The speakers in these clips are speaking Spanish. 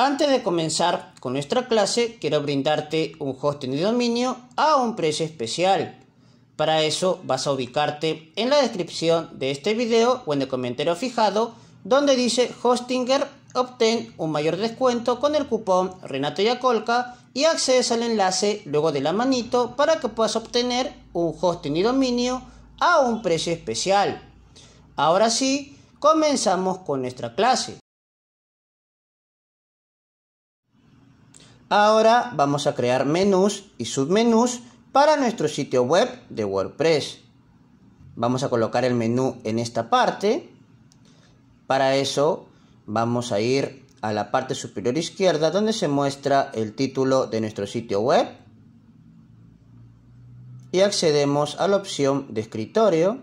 Antes de comenzar con nuestra clase, quiero brindarte un hosting y dominio a un precio especial. Para eso vas a ubicarte en la descripción de este video o en el comentario fijado donde dice Hostinger obtén un mayor descuento con el cupón Renato Yacolca y accedes al enlace luego de la manito para que puedas obtener un hosting y dominio a un precio especial. Ahora sí, comenzamos con nuestra clase. Ahora vamos a crear menús y submenús para nuestro sitio web de WordPress. Vamos a colocar el menú en esta parte. Para eso vamos a ir a la parte superior izquierda donde se muestra el título de nuestro sitio web. Y accedemos a la opción de escritorio.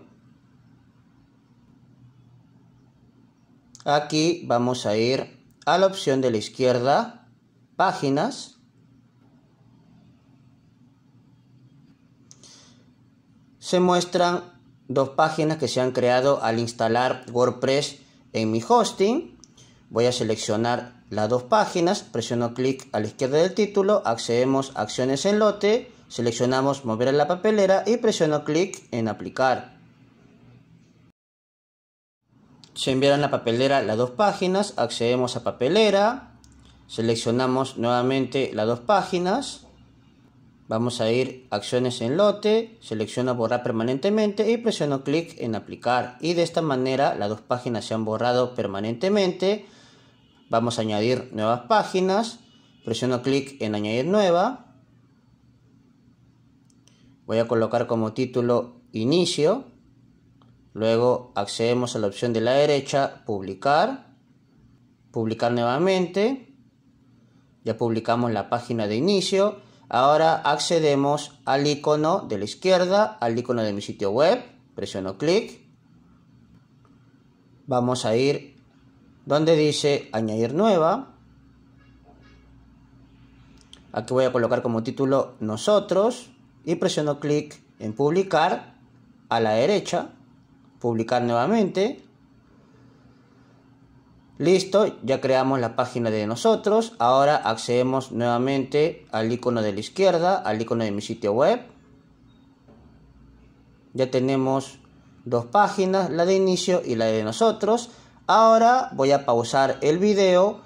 Aquí vamos a ir a la opción de la izquierda páginas. Se muestran dos páginas que se han creado al instalar WordPress en mi hosting. Voy a seleccionar las dos páginas, presiono clic a la izquierda del título, accedemos a acciones en lote, seleccionamos mover a la papelera y presiono clic en aplicar. Se enviaron a la papelera las dos páginas, accedemos a papelera, Seleccionamos nuevamente las dos páginas. Vamos a ir acciones en lote, selecciono borrar permanentemente y presiono clic en aplicar. Y de esta manera las dos páginas se han borrado permanentemente. Vamos a añadir nuevas páginas. Presiono clic en añadir nueva. Voy a colocar como título inicio. Luego accedemos a la opción de la derecha publicar. Publicar nuevamente ya publicamos la página de inicio. Ahora accedemos al icono de la izquierda, al icono de mi sitio web, presiono clic. Vamos a ir donde dice añadir nueva. Aquí voy a colocar como título nosotros y presiono clic en publicar a la derecha, publicar nuevamente. Listo, ya creamos la página de nosotros. Ahora accedemos nuevamente al icono de la izquierda, al icono de mi sitio web. Ya tenemos dos páginas, la de inicio y la de nosotros. Ahora voy a pausar el video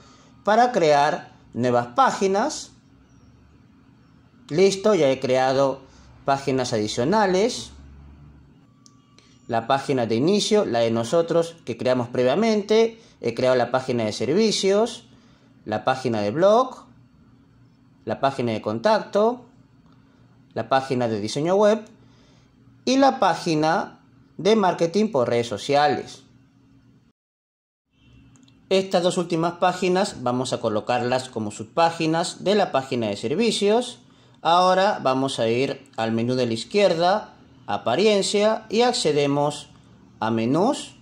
para crear nuevas páginas. Listo, ya he creado páginas adicionales la página de inicio, la de nosotros que creamos previamente, he creado la página de servicios, la página de blog, la página de contacto, la página de diseño web y la página de marketing por redes sociales. Estas dos últimas páginas vamos a colocarlas como subpáginas de la página de servicios. Ahora vamos a ir al menú de la izquierda apariencia y accedemos a menús.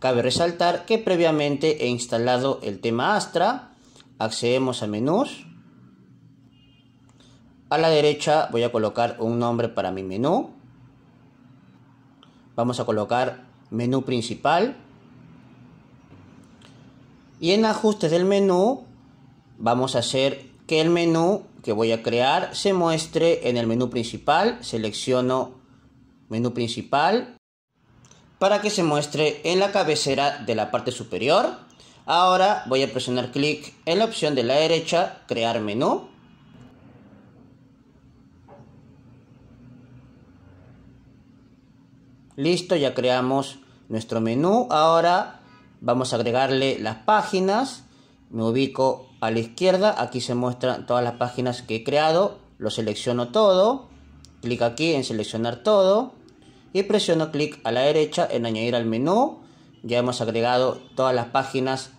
Cabe resaltar que previamente he instalado el tema Astra. Accedemos a menús. A la derecha voy a colocar un nombre para mi menú. Vamos a colocar menú principal. Y en ajustes del menú vamos a hacer que el menú que voy a crear se muestre en el menú principal. Selecciono menú principal para que se muestre en la cabecera de la parte superior. Ahora voy a presionar clic en la opción de la derecha, crear menú. Listo, ya creamos nuestro menú. Ahora vamos a agregarle las páginas me ubico a la izquierda, aquí se muestran todas las páginas que he creado, lo selecciono todo, clic aquí en seleccionar todo y presiono clic a la derecha en añadir al menú, ya hemos agregado todas las páginas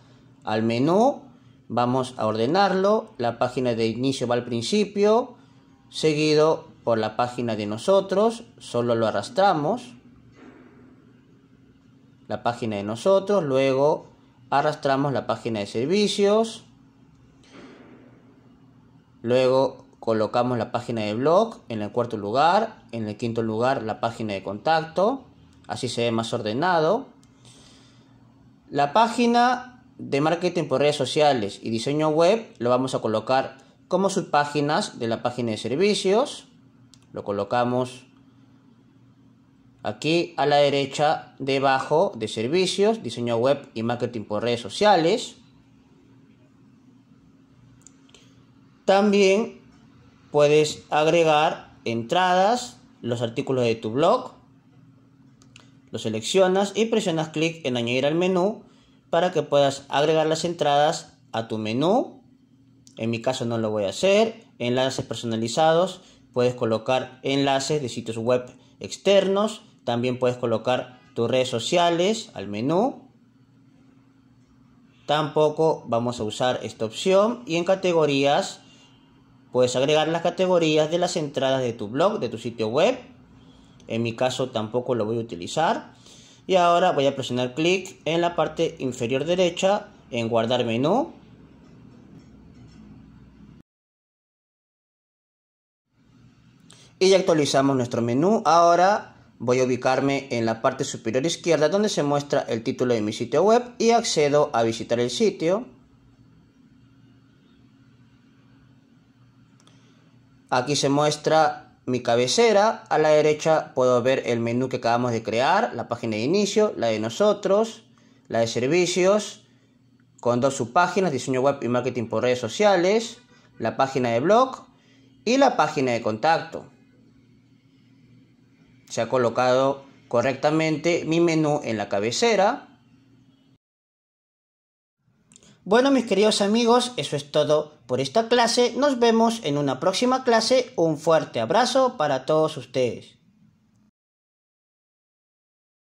al menú, vamos a ordenarlo, la página de inicio va al principio, seguido por la página de nosotros, solo lo arrastramos, la página de nosotros, luego arrastramos la página de servicios, luego colocamos la página de blog en el cuarto lugar, en el quinto lugar la página de contacto, así se ve más ordenado. La página de marketing por redes sociales y diseño web lo vamos a colocar como subpáginas de la página de servicios. Lo colocamos Aquí a la derecha, debajo de servicios, diseño web y marketing por redes sociales. También puedes agregar entradas, los artículos de tu blog. Los seleccionas y presionas clic en añadir al menú para que puedas agregar las entradas a tu menú. En mi caso no lo voy a hacer. Enlaces personalizados. Puedes colocar enlaces de sitios web externos también puedes colocar tus redes sociales al menú. Tampoco vamos a usar esta opción. Y en categorías, puedes agregar las categorías de las entradas de tu blog, de tu sitio web. En mi caso tampoco lo voy a utilizar. Y ahora voy a presionar clic en la parte inferior derecha en guardar menú. Y actualizamos nuestro menú. Ahora Voy a ubicarme en la parte superior izquierda donde se muestra el título de mi sitio web y accedo a visitar el sitio. Aquí se muestra mi cabecera. A la derecha puedo ver el menú que acabamos de crear, la página de inicio, la de nosotros, la de servicios, con dos subpáginas, diseño web y marketing por redes sociales, la página de blog y la página de contacto se ha colocado correctamente mi menú en la cabecera. Bueno mis queridos amigos, eso es todo por esta clase. Nos vemos en una próxima clase. Un fuerte abrazo para todos ustedes.